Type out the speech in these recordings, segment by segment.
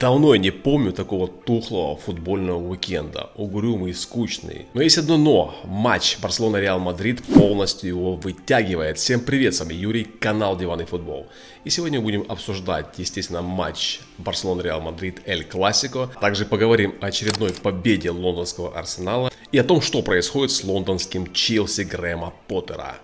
Давно я не помню такого тухлого футбольного уикенда, угрюмый и скучный. Но есть одно но. Матч Барселона-Реал Мадрид полностью его вытягивает. Всем привет, с вами Юрий, канал Диванный футбол. И сегодня будем обсуждать, естественно, матч Барселона-Реал Мадрид Эль Классико. Также поговорим о очередной победе лондонского Арсенала и о том, что происходит с лондонским Челси Грэма Поттера.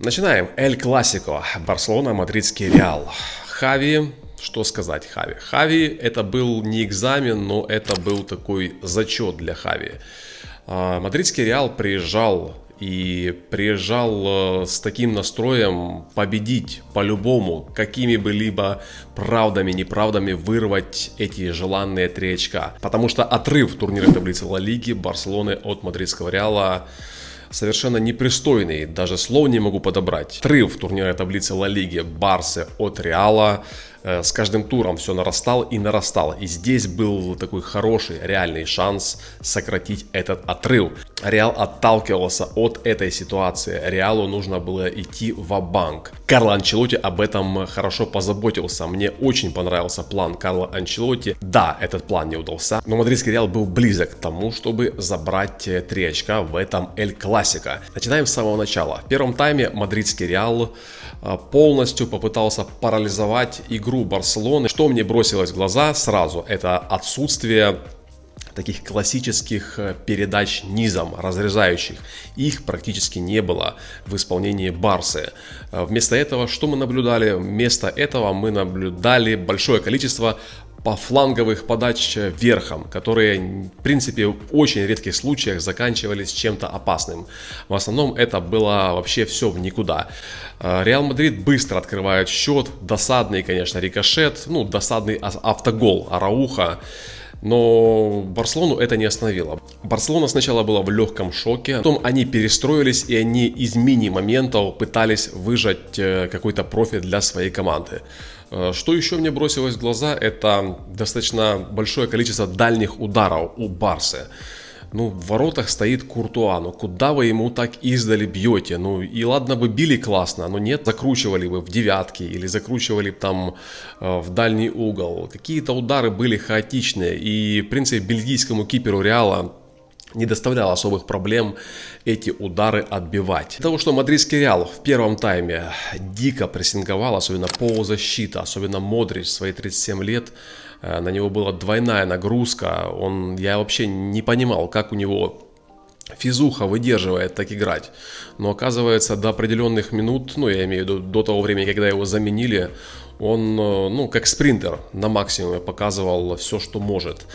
Начинаем. Эль Классико. Барселона, Мадридский Реал. Хави. Что сказать Хави? Хави это был не экзамен, но это был такой зачет для Хави. А, Мадридский Реал приезжал и приезжал э, с таким настроем победить по-любому, какими бы либо правдами, неправдами вырвать эти желанные три очка. Потому что отрыв турнира таблицы Ла Лиги Барселоны от Мадридского Реала совершенно непристойный, даже слов не могу подобрать. Трил в турнирной таблице Ла Лиги Барсы от Реала, Э, с каждым туром все нарастало и нарастало. И здесь был такой хороший, реальный шанс сократить этот отрыв. Реал отталкивался от этой ситуации. Реалу нужно было идти в банк Карл Анчелотти об этом хорошо позаботился. Мне очень понравился план Карла Анчелотти. Да, этот план не удался, но мадридский Реал был близок к тому, чтобы забрать э, три очка в этом Эль Классика. Начинаем с самого начала. В первом тайме мадридский Реал э, полностью попытался парализовать игру игру Барселоны, что мне бросилось в глаза сразу, это отсутствие таких классических э, передач низом, разрезающих. Их практически не было в исполнении Барсы. Э, вместо этого, что мы наблюдали? Вместо этого мы наблюдали большое количество по фланговых подач э, верхом, которые, в принципе, в очень редких случаях заканчивались чем-то опасным. В основном это было вообще все в никуда. Э, Реал Мадрид быстро открывает счет, досадный, конечно, рикошет, ну, досадный автогол Арауха. Но Барселону это не остановило. Барселона сначала была в легком шоке, потом они перестроились и они из мини-моментов пытались выжать э, какой-то профит для своей команды. Э, что еще мне бросилось в глаза, это достаточно большое количество дальних ударов у Барсы. Ну, в воротах стоит Куртуа, ну куда вы ему так издали бьете? Ну и ладно бы били классно, но нет, закручивали бы в девятки или закручивали там э, в дальний угол. Какие-то удары были хаотичные и, в принципе, бельгийскому киперу Реала не доставлял особых проблем эти удары отбивать. Из-за того, что мадридский Реал в первом тайме дико прессинговал, особенно полузащита, особенно Модрич в свои 37 лет, э, на него была двойная нагрузка, он, я вообще не понимал, как у него Физуха выдерживает так играть, но оказывается до определенных минут, ну я имею в виду до того времени, когда его заменили, он, э, ну как спринтер на максимуме показывал все, что может.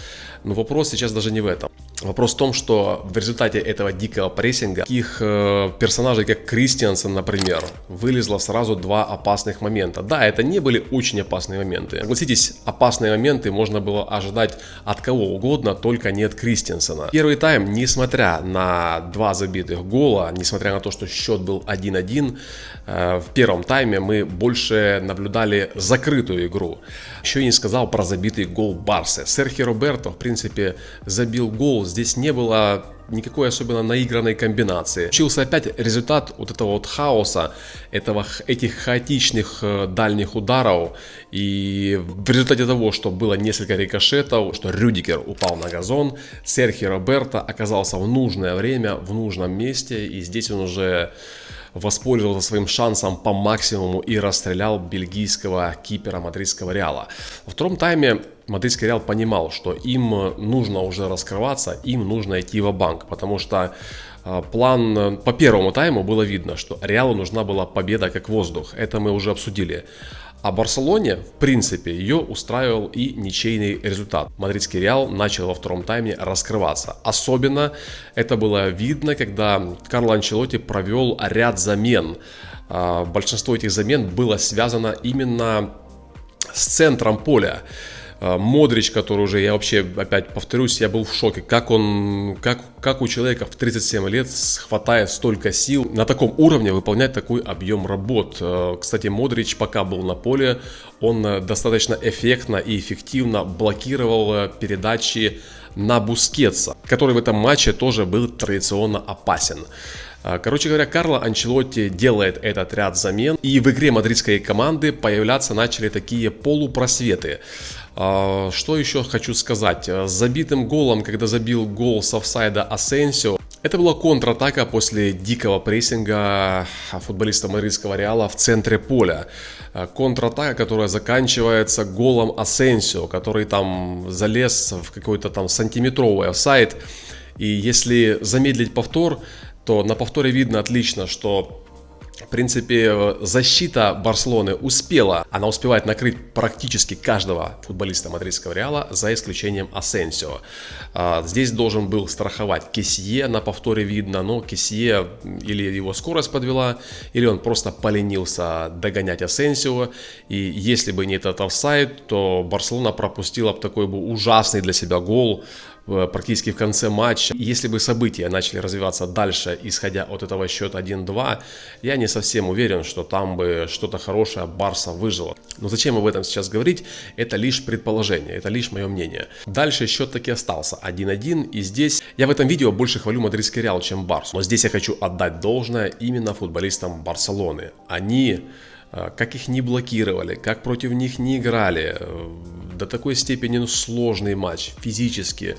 Но вопрос сейчас даже не в этом. Вопрос в том, что в результате этого дикого прессинга таких э, персонажей, как Кристиансен, например, вылезло сразу два опасных момента. Да, это не были очень опасные моменты. Согласитесь, опасные моменты можно было ожидать от кого угодно, только не от Кристиансена. Первый тайм, несмотря на два забитых гола, несмотря на то, что счет был 1-1, э, в первом тайме мы больше наблюдали закрытую игру. Еще я не сказал про забитый гол Барса. Серхи Роберто, в принципе, забил гол здесь не было никакой особенно наигранной комбинации. Учился опять результат вот этого вот хаоса, этого, этих хаотичных э, дальних ударов. И в результате того, что было несколько рикошетов, что Рюдикер упал на газон, Серхи Роберта оказался в нужное время, в нужном месте. И здесь он уже воспользовался своим шансом по максимуму и расстрелял бельгийского кипера мадридского Реала. Во втором тайме Мадридский Реал понимал, что им нужно уже раскрываться, им нужно идти в банк потому что а, план по первому тайму было видно, что Реалу нужна была победа как воздух. Это мы уже обсудили. А Барселоне, в принципе, ее устраивал и ничейный результат. Мадридский Реал начал во втором тайме раскрываться. Особенно это было видно, когда Карл Анчелотти провел ряд замен. А, большинство этих замен было связано именно с центром поля. А, Модрич, который уже, я вообще опять повторюсь, я был в шоке, как он, как, как у человека в 37 лет хватает столько сил на таком уровне выполнять такой объем работ. А, кстати, Модрич пока был на поле, он э, достаточно эффектно и эффективно блокировал э, передачи на Бускетса, который в этом матче тоже был традиционно опасен. А, короче говоря, Карло Анчелотти делает этот ряд замен, и в игре мадридской команды появляться начали такие полупросветы. А, что еще хочу сказать? Э, с забитым голом, когда забил гол с офсайда Асенсио, это была контратака после дикого прессинга а, футболиста мадридского Реала в центре поля. Э, контратака, которая заканчивается голом Асенсио, который там залез в какой-то там сантиметровый офсайд. И если замедлить повтор, то на повторе видно отлично, что в принципе, э, защита Барселоны успела, она успевает накрыть практически каждого футболиста мадридского Реала, за исключением Асенсио. А, здесь должен был страховать Кесье, на повторе видно, но Кесье или его скорость подвела, или он просто поленился догонять Асенсио. И если бы не этот офсайд, то Барселона пропустила бы такой бы ужасный для себя гол, Э, практически в конце матча. Если бы события начали развиваться дальше, исходя от этого счета 1-2, я не совсем уверен, что там бы что-то хорошее Барса выжило. Но зачем об этом сейчас говорить? Это лишь предположение, это лишь мое мнение. Дальше счет таки остался 1-1, и здесь я в этом видео больше хвалю мадридский Реал, чем Барс. Но здесь я хочу отдать должное именно футболистам Барселоны. Они э, как их не блокировали, как против них не играли, э, до такой степени ну, сложный матч физически.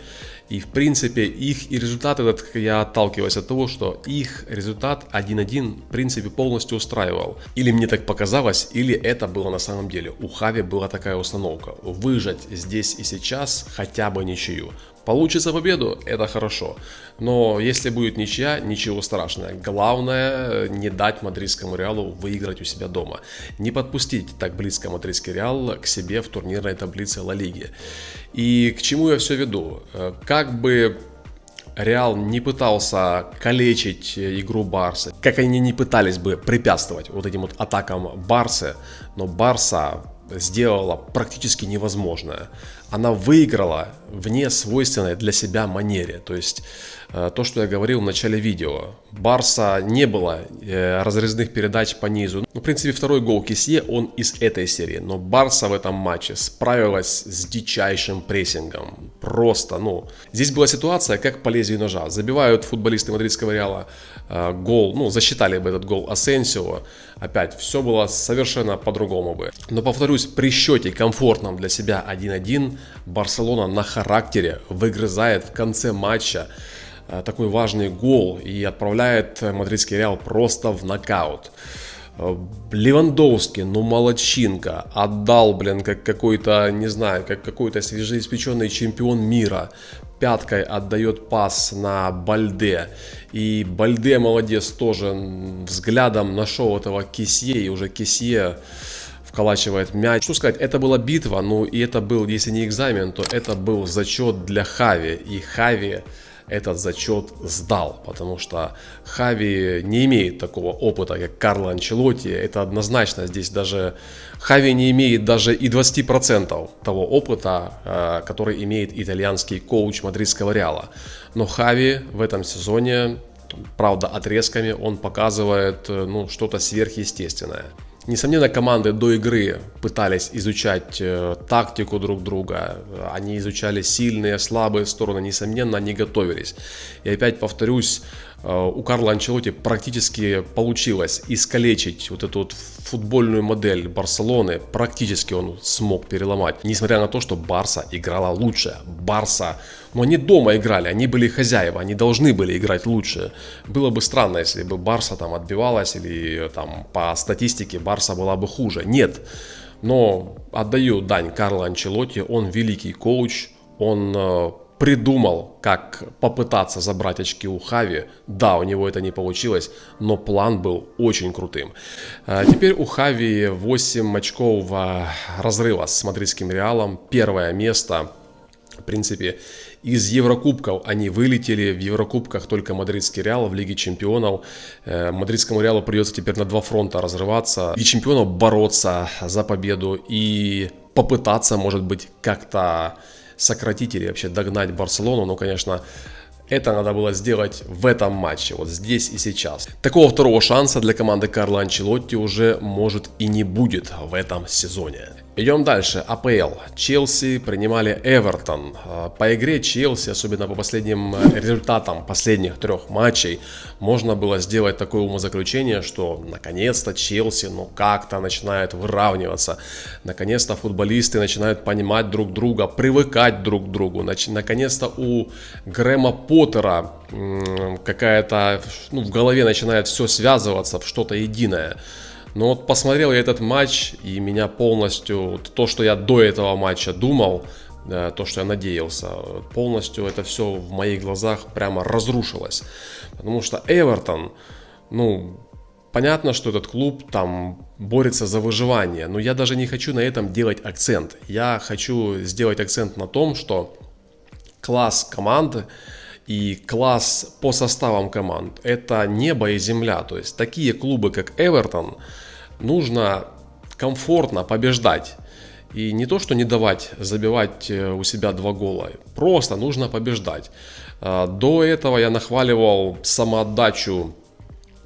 И в принципе их и результат этот, я отталкиваюсь от того, что их результат 1-1 в принципе полностью устраивал. Или мне так показалось, или это было на самом деле. У Хави была такая установка. Выжать здесь и сейчас хотя бы ничью. Получится победу, это хорошо. Но если будет ничья, ничего страшного. Главное э, не дать мадридскому Реалу выиграть у себя дома. Не подпустить так близко мадридский Реал к себе в турнирной таблице Ла Лиги. И к чему я все веду? Э, как бы Реал не пытался калечить э, игру Барса, как они не пытались бы препятствовать вот этим вот атакам Барса, но Барса сделала практически невозможное она выиграла в несвойственной для себя манере. То есть э, то, что я говорил в начале видео. Барса не было э, разрезных передач по низу. Ну, в принципе, второй гол Кисье, он из этой серии. Но Барса в этом матче справилась с дичайшим прессингом. Просто, ну... Здесь была ситуация, как по лезвию ножа. Забивают футболисты мадридского Реала э, гол. Ну, засчитали бы этот гол Асенсио. Опять, все было совершенно по-другому бы. Но, повторюсь, при счете комфортном для себя 1-1 Барселона на характере выгрызает в конце матча э, такой важный гол и отправляет э, мадридский Реал просто в нокаут. Э, Левандовский, ну молодчинка, отдал, блин, как какой-то, не знаю, как какой-то свежеиспеченный чемпион мира. Пяткой отдает пас на Бальде. И Бальде молодец тоже взглядом нашел этого Кисье, и уже Кисье... Кисье вколачивает мяч. Что сказать, это была битва, ну и это был, если не экзамен, то это был зачет для Хави. И Хави этот зачет сдал, потому что Хави не имеет такого опыта, как Карло Анчелотти, это однозначно, здесь даже Хави не имеет даже и 20% того опыта, э, который имеет итальянский коуч мадридского Реала. Но Хави в этом сезоне, правда отрезками, он показывает э, ну, что-то сверхъестественное. Несомненно, команды до игры пытались изучать э, тактику друг друга, они изучали сильные, слабые стороны, несомненно, они готовились. И опять повторюсь, Э, у Карла Анчелоти практически получилось искалечить вот эту вот футбольную модель Барселоны. Практически он смог переломать. Несмотря на то, что Барса играла лучше. Барса, но ну, они дома играли, они были хозяева, они должны были играть лучше. Было бы странно, если бы Барса там отбивалась или э, там по статистике Барса была бы хуже. Нет. Но отдаю дань Карло Анчелоти, он великий коуч, он э, придумал, как попытаться забрать очки у Хави. Да, у него это не получилось, но план был очень крутым. А, теперь у Хави 8 очков разрыва с мадридским Реалом. Первое место. В принципе, из Еврокубков они вылетели. В Еврокубках только Мадридский Реал в Лиге Чемпионов. Э, мадридскому Реалу придется теперь на два фронта разрываться. и Чемпионов бороться за победу и попытаться, может быть, как-то сократить или вообще догнать Барселону. но, конечно, это надо было сделать в этом матче, вот здесь и сейчас. Такого второго шанса для команды Карла Анчелотти уже может и не будет в этом сезоне. Идем дальше. АПЛ. Челси принимали Эвертон. А, по игре Челси, особенно по последним э, результатам последних трех матчей, можно было сделать такое умозаключение, что наконец-то Челси ну как-то начинает выравниваться. Наконец-то футболисты начинают понимать друг друга, привыкать друг к другу. Наконец-то у Грэма Поттера какая-то ну, в голове начинает все связываться в что-то единое. Но вот посмотрел я этот матч, и меня полностью, то, что я до этого матча думал, то, что я надеялся, полностью это все в моих глазах прямо разрушилось. Потому что Эвертон, ну, понятно, что этот клуб там борется за выживание, но я даже не хочу на этом делать акцент. Я хочу сделать акцент на том, что класс команды, и класс по составам команд. Это небо и земля. То есть такие клубы, как Эвертон, нужно комфортно побеждать. И не то, что не давать забивать э, у себя два гола, просто нужно побеждать. А, до этого я нахваливал самоотдачу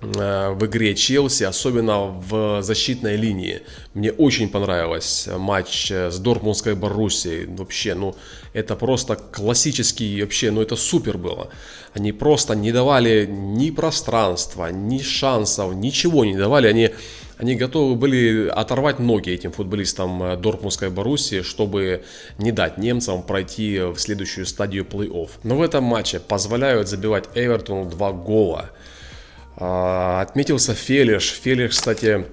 э, в игре Челси, особенно в защитной линии. Мне очень понравилось э, матч с Дортмундской Боруссией. Вообще, ну, это просто классический, вообще, ну, это супер было. Они просто не давали ни пространства, ни шансов, ничего не давали. Они они готовы были оторвать ноги этим футболистам э, Дортмундской Боруссии, чтобы не дать немцам пройти в следующую стадию плей-офф. Но в этом матче позволяют забивать Эвертону два гола. А, отметился Фелиш. Фелиш, кстати,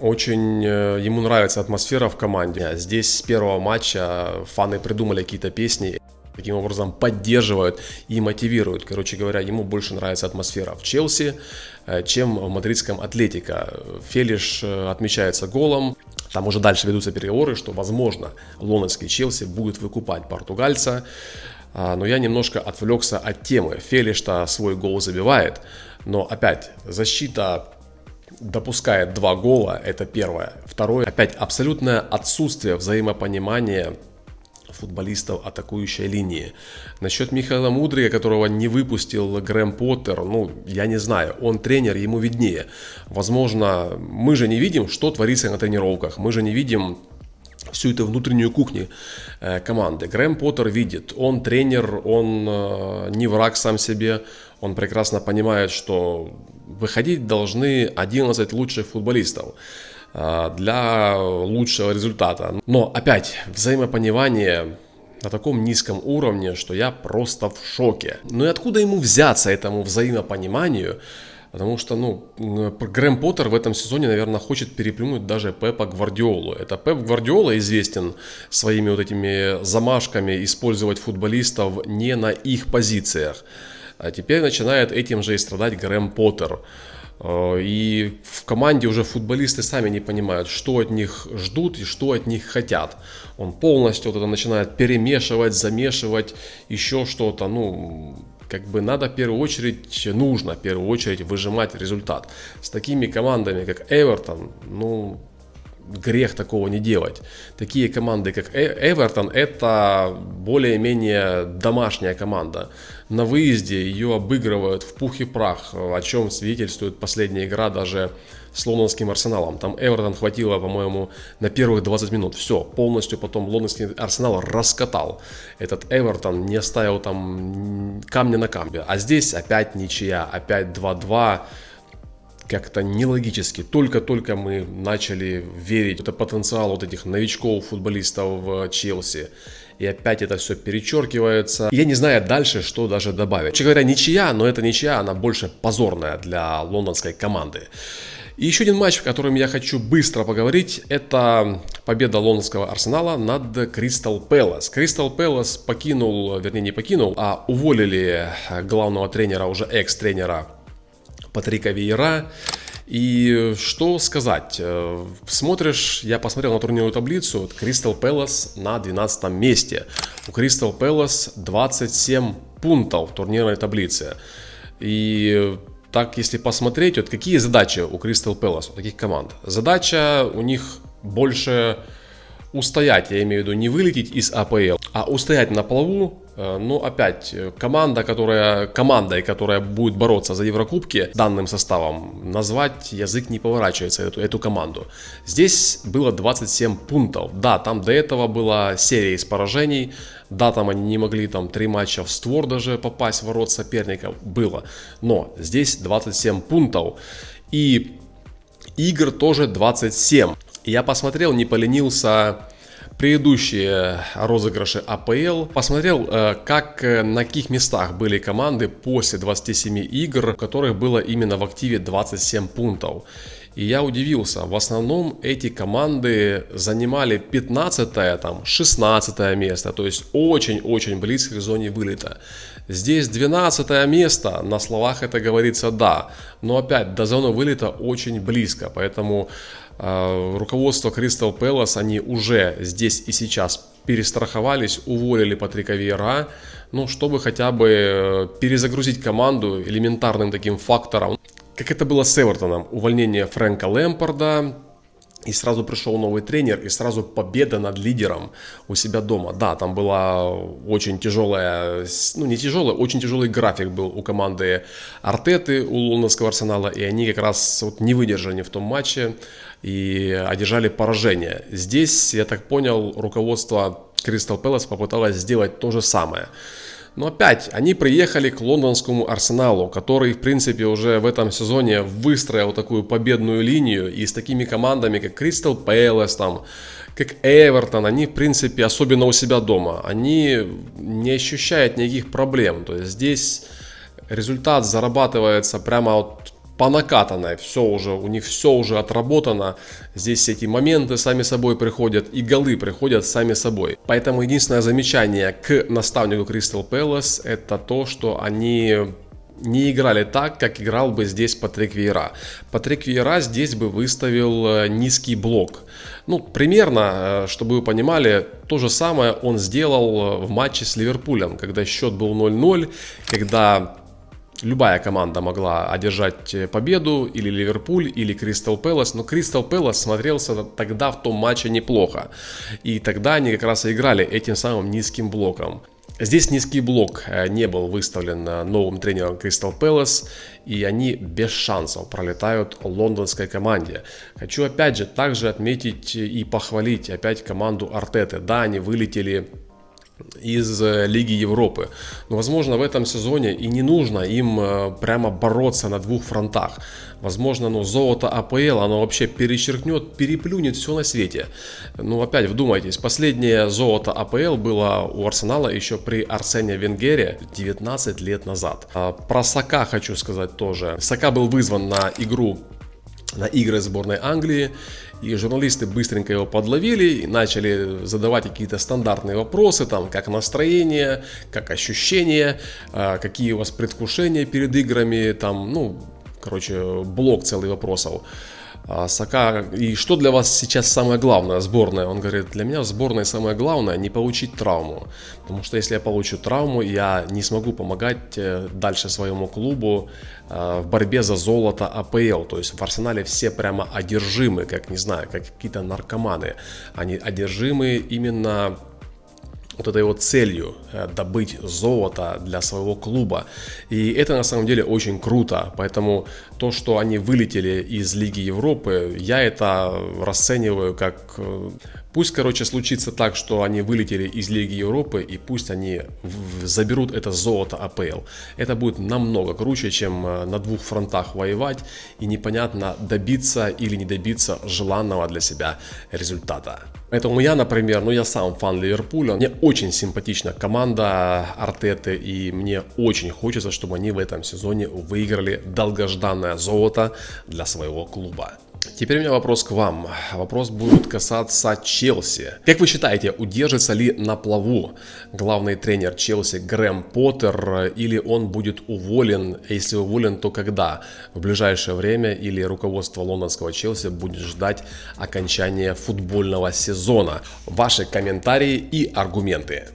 очень э, ему нравится атмосфера в команде. Здесь с первого матча фаны придумали какие-то песни таким образом поддерживают и мотивируют. Короче говоря, ему больше нравится атмосфера в Челси, э, чем в мадридском Атлетика. Фелиш э, отмечается голом, там уже дальше ведутся переговоры, что, возможно, лондонский Челси будет выкупать португальца. А, но я немножко отвлекся от темы. Фелиш-то свой гол забивает, но опять защита допускает два гола, это первое. Второе, опять абсолютное отсутствие взаимопонимания футболистов атакующей линии. Насчет Михаила Мудрия, которого не выпустил Грэм Поттер, ну, я не знаю, он тренер, ему виднее. Возможно, мы же не видим, что творится на тренировках, мы же не видим всю эту внутреннюю кухню э, команды. Грэм Поттер видит, он тренер, он э, не враг сам себе, он прекрасно понимает, что выходить должны 11 лучших футболистов. Э, для лучшего результата. Но опять взаимопонимание на таком низком уровне, что я просто в шоке. Ну и откуда ему взяться этому взаимопониманию? Потому что, ну, э, Грэм Поттер в этом сезоне, наверное, хочет переплюнуть даже Пепа Гвардиолу. Это Пеп Гвардиола известен своими вот этими замашками использовать футболистов не на их позициях. А теперь начинает этим же и страдать Грэм Поттер. Э, и в команде уже футболисты сами не понимают, что от них ждут и что от них хотят. Он полностью вот это начинает перемешивать, замешивать, еще что-то. Ну, как бы надо в первую очередь, нужно в первую очередь выжимать результат. С такими командами, как Эвертон, ну, грех такого не делать. Такие команды, как э, Эвертон, это более-менее домашняя команда. На выезде ее обыгрывают в пух и прах, о чем свидетельствует последняя игра даже с лондонским арсеналом. Там Эвертон хватило, по-моему, на первых 20 минут. Все, полностью потом лондонский арсенал раскатал. Этот Эвертон не оставил там камня на камне. А здесь опять ничья, опять 2-2 как-то нелогически. Только-только мы начали верить в это потенциал вот этих новичков, футболистов в Челси. И опять это все перечеркивается. Я не знаю дальше, что даже добавить. Честно говоря, ничья, но это ничья, она больше позорная для лондонской команды. И еще один матч, о котором я хочу быстро поговорить, это победа лондонского Арсенала над Кристал Пэлас. Кристал Пэлас покинул, вернее не покинул, а уволили э, главного тренера, уже экс-тренера Патрика Веера. И что сказать? Э, смотришь, я посмотрел на турнирную таблицу, Кристал Пэлас на 12 месте. У Кристал Пэлас 27 пунктов в турнирной таблице. И так, если посмотреть, вот какие задачи у Кристал Пэлас, у таких команд? Задача у них больше устоять, я имею в виду не вылететь из АПЛ, а устоять на плаву, э, но опять, э, команда, которая, командой, которая будет бороться за Еврокубки данным составом, назвать язык не поворачивается эту, эту команду. Здесь было 27 пунктов. Да, там до этого была серия из поражений. Да, там они не могли там три матча в створ даже попасть в ворот соперников. Было. Но здесь 27 пунктов. И игр тоже 27. Я посмотрел, не поленился предыдущие розыгрыши АПЛ, посмотрел, э, как, э, на каких местах были команды после 27 игр, в которых было именно в активе 27 пунктов. И я удивился, в основном эти команды занимали 15 там, 16 место, то есть очень-очень близко к зоне вылета. Здесь 12 место, на словах это говорится да, но опять до зоны вылета очень близко, поэтому а, руководство Crystal Palace, они уже здесь и сейчас перестраховались, уволили Патрика Виера, ну, чтобы хотя бы э, перезагрузить команду элементарным таким фактором. Как это было с Эвертоном, увольнение Фрэнка Лэмпорда, и сразу пришел новый тренер, и сразу победа над лидером у себя дома. Да, там была очень тяжелая, ну не тяжелая, очень тяжелый график был у команды Артеты, у Лондонского Арсенала, и они как раз вот не выдержали в том матче и одержали поражение. Здесь, я так понял, руководство Кристал Пэлас попыталось сделать то же самое – но опять они приехали к лондонскому Арсеналу, который в принципе уже в этом сезоне выстроил такую победную линию и с такими командами, как Кристал Пэлас, там, как Эвертон, они в принципе, особенно у себя дома, они не ощущают никаких проблем. То есть здесь результат зарабатывается прямо вот по накатанной, все уже, у них все уже отработано, здесь эти моменты сами собой приходят и голы приходят сами собой. Поэтому единственное замечание к наставнику Crystal Palace это то, что они не играли так, как играл бы здесь Патрик Вейра. Патрик Вейра здесь бы выставил э, низкий блок. Ну, примерно, э, чтобы вы понимали, то же самое он сделал э, в матче с Ливерпулем, когда счет был 0-0, когда любая команда могла одержать э, победу, или Ливерпуль, или Кристал Пэлас, но Кристал Пэлас смотрелся тогда в том матче неплохо, и тогда они как раз и играли этим самым низким блоком. Здесь низкий блок э, не был выставлен э, новым тренером Кристал Пэлас, и они без шансов пролетают лондонской команде. Хочу опять же также отметить и похвалить опять команду Артеты. Да, они вылетели из э, Лиги Европы. Но, возможно, в этом сезоне и не нужно им э, прямо бороться на двух фронтах. Возможно, ну, золото АПЛ, оно вообще перечеркнет, переплюнет все на свете. Ну, опять вдумайтесь, последнее золото АПЛ было у Арсенала еще при Арсене Венгере 19 лет назад. А, про Сака хочу сказать тоже. Сака был вызван на игру на игры сборной Англии. И журналисты быстренько его подловили и начали задавать какие-то стандартные вопросы, там, как настроение, как ощущения, а, какие у вас предвкушения перед играми, там, ну, короче, блок целый вопросов. А, Сака, и что для вас сейчас самое главное, сборная? Он говорит, для меня в самое главное не получить травму. Потому что если я получу травму, я не смогу помогать э, дальше своему клубу э, в борьбе за золото АПЛ. То есть в Арсенале все прямо одержимы, как не знаю, как какие-то наркоманы. Они одержимы именно вот этой вот целью э, добыть золото для своего клуба. И это на самом деле очень круто. Поэтому то, что они вылетели из Лиги Европы, я это расцениваю как э, Пусть, короче, случится так, что они вылетели из Лиги Европы, и пусть они заберут это золото АПЛ. Это будет намного круче, чем э, на двух фронтах воевать, и непонятно, добиться или не добиться желанного для себя результата. Поэтому я, например, ну я сам фан Ливерпуля, мне очень симпатична команда Артеты, и мне очень хочется, чтобы они в этом сезоне выиграли долгожданное золото для своего клуба. Теперь у меня вопрос к вам. Вопрос будет касаться Челси. Как вы считаете, удержится ли на плаву главный тренер Челси Грэм Поттер или он будет уволен? Если уволен, то когда? В ближайшее время или руководство лондонского Челси будет ждать окончания футбольного сезона? Ваши комментарии и аргументы.